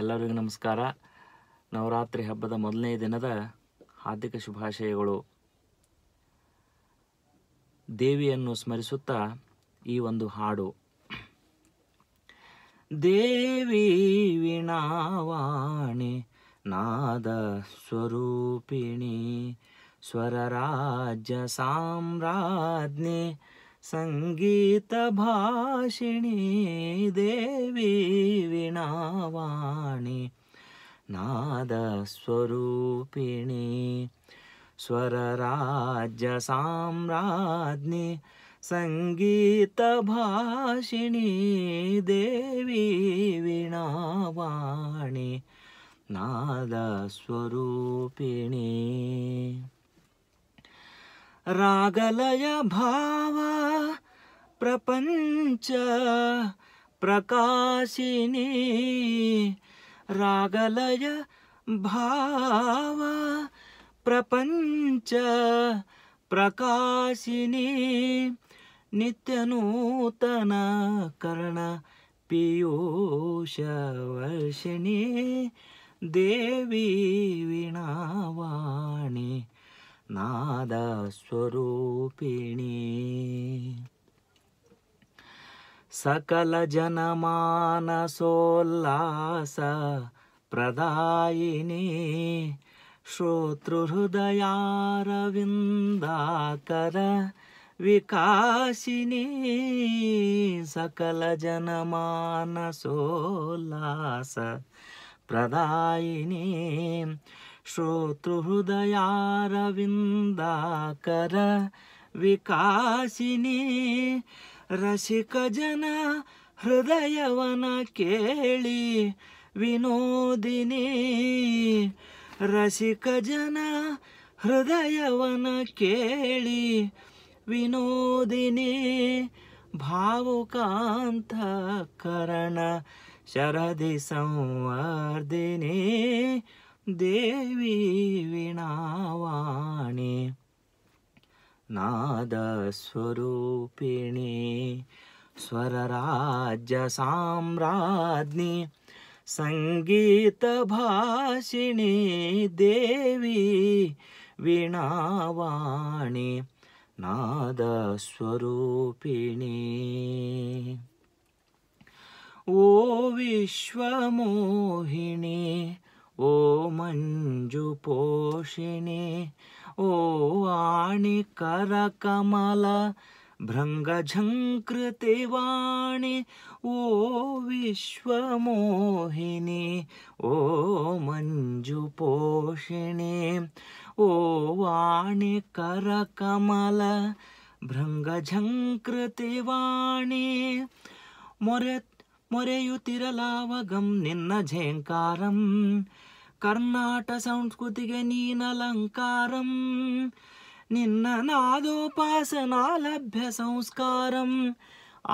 ಎಲ್ಲರಿಗೂ ನಮಸ್ಕಾರ ನವರಾತ್ರಿ ಹಬ್ಬದ ಮೊದಲನೇ ದಿನದ ಹಾರ್ದಿಕ ಶುಭಾಶಯಗಳು ದೇವಿಯನ್ನು ಸ್ಮರಿಸುತ್ತಾ ಈ ಒಂದು ಹಾಡು ದೇವಿ ವೀಣಾವಾಣಿ ನಾದ ಸ್ವರೂಪಿಣಿ ಸ್ವರರಾಜ್ಯ ಸಾಮ್ರಾಜ್ಞಿ सङ्गीतभाषिणी देवी विणावाणि नादस्वरूपिणि स्वरराज्यसाम्राज्ञी सङ्गीतभाषिणी देवी विणावाणि नादस्वरूपिणी रागलयभावा प्रपंच प्रकाशिनी रागलय भाव प्रपंच प्रकाशिनी नित्यनूतन कर्ण पीयूषवर्षिणी देवी वीणावाणी नादस्वरूपिणी सकलजनमानसोल्लास प्रदायिनी श्रोतृहृदयारविन्दाकर विकासिनी सकलजनमानसोल्लास प्रदायिनी श्रोतृहृदयारविन्दाकर विकासिनी ರಸಿಕ ಜನ ಹೃದಯವನ ಕೇಳಿ ವಿನೋದಿನಿ ರಸಿಕ ಜನ ಹೃದಯವನ ಕೇಳಿ ವಿನೋದಿನಿ ಭಾವುಕಾಂತ ಕರಣ ಶರದಿ ಸಂವರ್ಧಿನಿ ದೇವಿ ವೀಣಾವಾಣಿ नादस्वरूपिणि स्वरराज्यसाम्राज्ञि सङ्गीतभाषिणि देवी वीणावाणि नादस्वरूपिणि ओ विश्वमोहिणि ओ मञ्जुपोषिणि ओ वाणि करकमल भृङ्गझङ्कृते वाणि ओ विश्वमोहिनी ओ मञ्जुपोषिणि ओ वाणि करकमल भृङ्गझङ्कृते वाणी मोरे निन्न झेङ्कारम् ಕರ್ನಾಟ ಸಂಸ್ಕೃತಿಗೆ ನೀನಲಂಕಾರಂ ನಿನ್ನ ನಾದೋಪಾಸನಾಲಭ್ಯ ಸಂಸ್ಕಾರಂ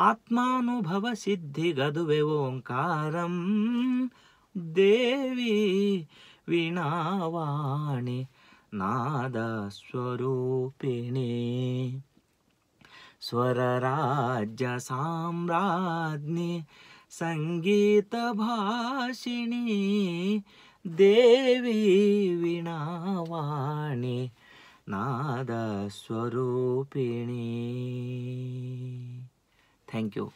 ಆತ್ಮಾನುಭವ ಸಿದ್ಧಿಗದುವೆ ಓಂಕಾರಂ ದೇವಿ ವೀಣಾವಾಣಿ ನಾದಸ್ವರೂಪಿಣಿ ಸ್ವರರಾಜ್ಯ ಸಾಮ್ರಾಜ್ಞಿ ಸಂಗೀತ ಭಾಷಿಣಿ ದೇವಿ ವೀಣಾವಾಣಿ ನಾದ ಸ್ವರೂಪಿಣಿ ಥ್ಯಾಂಕ್ ಯು